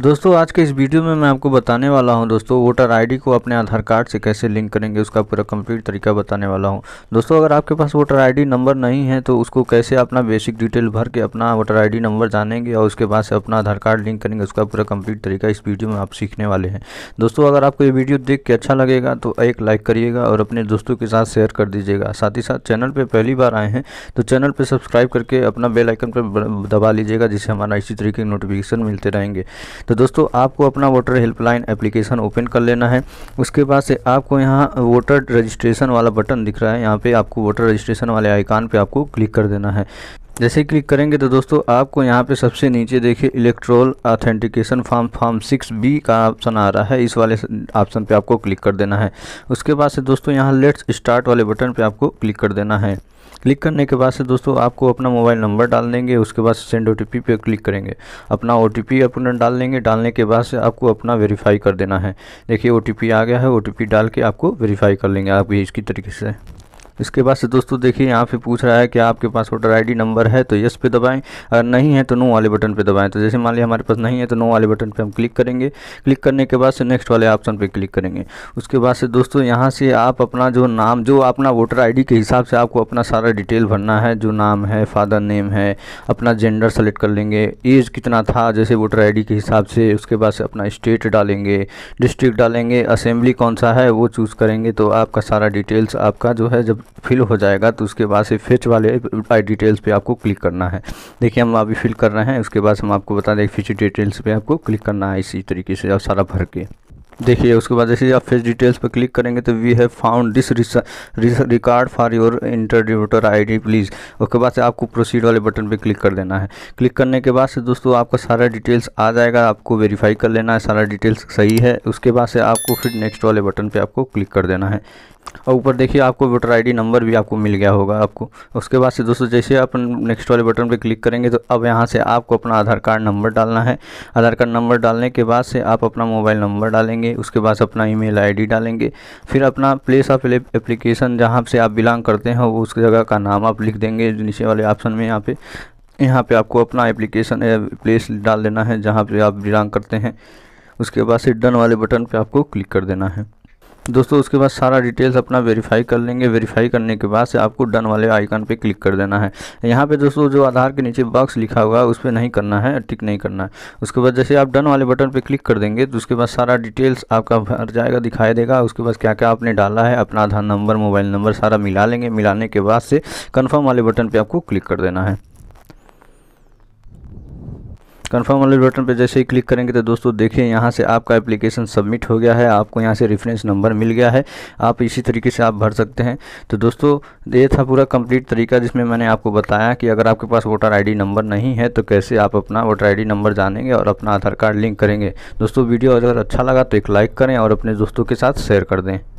दोस्तों आज के इस वीडियो में मैं आपको बताने वाला हूं दोस्तों वोटर आईडी को अपने आधार कार्ड से कैसे लिंक करेंगे उसका पूरा कंप्लीट तरीका बताने वाला हूं दोस्तों अगर आपके पास वोटर आईडी नंबर नहीं है तो उसको कैसे अपना बेसिक डिटेल भर के अपना वोटर आईडी नंबर जानेंगे और उसके बाद से अपना आधार कार्ड लिंक करेंगे उसका पूरा कम्प्लीट तरीका इस वीडियो में आप सीखने वाले हैं दोस्तों अगर आपको ये वीडियो देख के अच्छा लगेगा तो एक लाइक करिएगा और अपने दोस्तों के साथ शेयर कर दीजिएगा साथ ही साथ चैनल पर पहली बार आए हैं तो चैनल पर सब्सक्राइब करके अपना बेलाइकन पर दबा लीजिएगा जिससे हमारा इसी तरीके के नोटिफिकेशन मिलते रहेंगे तो दोस्तों आपको अपना वोटर हेल्पलाइन एप्लीकेशन ओपन कर लेना है उसके बाद से आपको यहाँ वोटर रजिस्ट्रेशन वाला बटन दिख रहा है यहाँ पर आपको वोटर रजिस्ट्रेशन वाले आइकान पर आपको क्लिक कर देना है जैसे क्लिक करेंगे तो दोस्तों आपको यहाँ पे सबसे नीचे देखिए electoral authentication form form six B का ऑप्शन आ रहा है इस वाले ऑप्शन पे आपको क्लिक कर देना है उसके बाद से दोस्तों यहाँ लेट्स स्टार्ट वाले बटन पे आपको क्लिक कर देना है क्लिक करने के बाद से दोस्तों आपको अपना मोबाइल नंबर डाल देंगे उसके बाद सेंड ओ टी पे क्लिक करेंगे अपना ओ टी पी डाल देंगे डालने के बाद से आपको अपना वेरीफाई कर देना है देखिए ओ आ गया है ओ डाल के आपको वेरीफाई कर लेंगे आप इसकी तरीके से इसके बाद से दोस्तों देखिए यहाँ पे पूछ रहा है कि आपके पास वोटर आईडी नंबर है तो यस पे दबाएं अगर नहीं है तो नो वाले बटन पे दबाएं तो जैसे मान लिया हमारे पास नहीं है तो नो वाले बटन पे हम क्लिक करेंगे क्लिक करने के बाद से नेक्स्ट वाले ऑप्शन पे क्लिक करेंगे उसके बाद से दोस्तों यहाँ से आप अपना जो नाम जो अपना वोटर आई के हिसाब से आपको अपना सारा डिटेल भरना है जो नाम है फादर नेम है अपना जेंडर सेलेक्ट कर लेंगे एज कितना था जैसे वोटर आई के हिसाब से उसके बाद से अपना स्टेट डालेंगे डिस्ट्रिक्ट डालेंगे असेंबली कौन सा है वो चूज़ करेंगे तो आपका सारा डिटेल्स आपका जो है जब फिल हो जाएगा तो उसके बाद से फेच वाले आई डिटेल्स पे आपको क्लिक करना है देखिए हम अभी फिल कर रहे हैं उसके बाद हम आपको बता दें फिच डिटेल्स पे आपको क्लिक करना है इसी तरीके से और सारा भर के देखिए उसके बाद जैसे आप फेस डिटेल्स पर क्लिक करेंगे तो we have found this record for your I ID please उसके बाद से आपको प्रोसीड वाले बटन पे क्लिक कर देना है क्लिक करने के बाद से दोस्तों आपका सारा डिटेल्स आ जाएगा आपको वेरीफाई कर लेना है सारा डिटेल्स सही है उसके बाद से आपको फिर नेक्स्ट वाले बटन पर आपको क्लिक कर देना है और ऊपर देखिए आपको वोटर आईडी नंबर भी आपको मिल गया होगा आपको उसके बाद से दोस्तों जैसे आप नेक्स्ट वाले बटन पे क्लिक करेंगे तो अब यहाँ से आपको अपना आधार कार्ड नंबर डालना है आधार कार्ड नंबर डालने के बाद से आप अपना मोबाइल नंबर डालेंगे करेंगे उसके बाद अपना ईमेल आईडी डालेंगे फिर अपना प्लेस ऑफ एप्लीकेशन जहाँ से आप बिलोंग करते हैं उस जगह का नाम आप लिख देंगे नीचे वाले ऑप्शन में यहाँ पे यहाँ पे आपको अपना एप्लीकेशन प्लेस डाल देना है जहाँ पे आप बिलोंग करते हैं उसके बाद से डन वाले बटन पे आपको क्लिक कर देना है दोस्तों उसके बाद सारा डिटेल्स अपना वेरीफाई कर लेंगे वेरीफाई करने के बाद से आपको डन वाले आइकन पे क्लिक कर देना है यहाँ पे दोस्तों जो आधार के नीचे बॉक्स लिखा हुआ है उस पर नहीं करना है टिक नहीं करना है उसके बाद जैसे आप डन वाले बटन पर क्लिक कर देंगे तो उसके बाद सारा डिटेल्स आपका भर जाएगा दिखाई देगा उसके बाद क्या क्या आपने डाला है अपना आधार नंबर मोबाइल नंबर सारा मिला लेंगे मिलाने के बाद से कन्फर्म वाले बटन पर आपको क्लिक कर देना है कन्फर्म वाले बटन पर जैसे ही क्लिक करेंगे तो दोस्तों देखिए यहाँ से आपका एप्लीकेशन सबमिट हो गया है आपको यहाँ से रेफरेंस नंबर मिल गया है आप इसी तरीके से आप भर सकते हैं तो दोस्तों ये था पूरा कंप्लीट तरीका जिसमें मैंने आपको बताया कि अगर आपके पास वोटर आईडी नंबर नहीं है तो कैसे आप अपना वोटर आईडी नंबर जानेंगे और अपना आधार कार्ड लिंक करेंगे दोस्तों वीडियो अगर अच्छा लगा तो एक लाइक करें और अपने दोस्तों के साथ शेयर कर दें